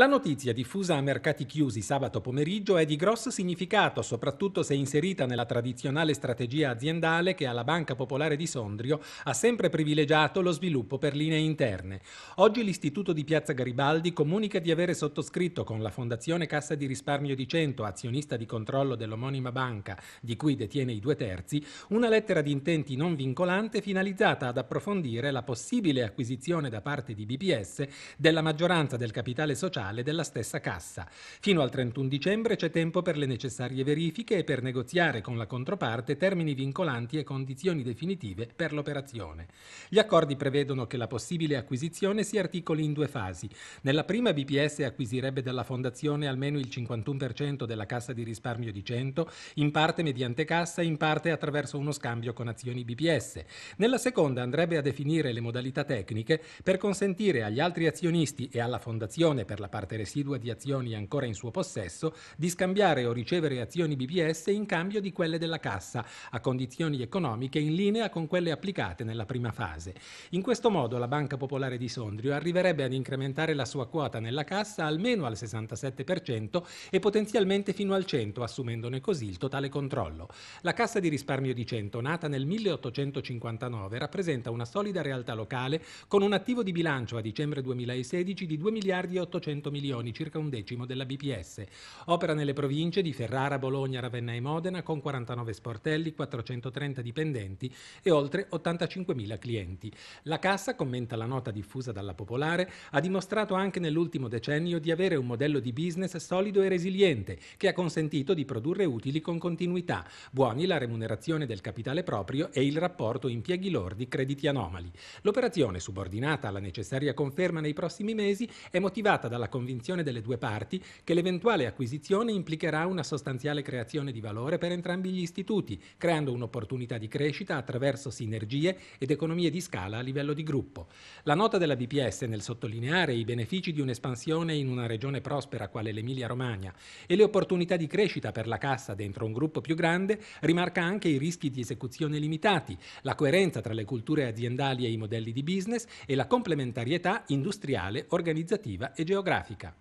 La notizia diffusa a mercati chiusi sabato pomeriggio è di grosso significato, soprattutto se inserita nella tradizionale strategia aziendale che alla Banca Popolare di Sondrio ha sempre privilegiato lo sviluppo per linee interne. Oggi l'Istituto di Piazza Garibaldi comunica di avere sottoscritto con la Fondazione Cassa di Risparmio di Cento, azionista di controllo dell'omonima banca, di cui detiene i due terzi, una lettera di intenti non vincolante finalizzata ad approfondire la possibile acquisizione da parte di BPS della maggioranza del capitale sociale generale della stessa Cassa. Fino al 31 dicembre c'è tempo per le necessarie verifiche e per negoziare con la controparte termini vincolanti e condizioni definitive per l'operazione. Gli accordi prevedono che la possibile acquisizione si articoli in due fasi. Nella prima BPS acquisirebbe dalla Fondazione almeno il 51% della Cassa di risparmio di 100, in parte mediante cassa, in parte attraverso uno scambio con azioni BPS. Nella seconda andrebbe a definire le modalità tecniche per consentire agli altri azionisti e alla Fondazione per la parte residua di azioni ancora in suo possesso, di scambiare o ricevere azioni BBS in cambio di quelle della cassa, a condizioni economiche in linea con quelle applicate nella prima fase. In questo modo la Banca Popolare di Sondrio arriverebbe ad incrementare la sua quota nella cassa almeno al 67% e potenzialmente fino al 100%, assumendone così il totale controllo. La Cassa di risparmio di Cento, nata nel 1859, rappresenta una solida realtà locale con un attivo di bilancio a dicembre 2016 di 2 miliardi e 800 400 milioni, circa un decimo della BPS. Opera nelle province di Ferrara, Bologna, Ravenna e Modena con 49 sportelli, 430 dipendenti e oltre 85.000 clienti. La Cassa, commenta la nota diffusa dalla Popolare, ha dimostrato anche nell'ultimo decennio di avere un modello di business solido e resiliente che ha consentito di produrre utili con continuità, buoni la remunerazione del capitale proprio e il rapporto impieghi lordi crediti anomali. L'operazione subordinata alla necessaria conferma nei prossimi mesi è motivata dalla convinzione delle due parti che l'eventuale acquisizione implicherà una sostanziale creazione di valore per entrambi gli istituti, creando un'opportunità di crescita attraverso sinergie ed economie di scala a livello di gruppo. La nota della BPS nel sottolineare i benefici di un'espansione in una regione prospera quale l'Emilia-Romagna e le opportunità di crescita per la cassa dentro un gruppo più grande, rimarca anche i rischi di esecuzione limitati, la coerenza tra le culture aziendali e i modelli di business e la complementarietà industriale, organizzativa e geografica. gráfica.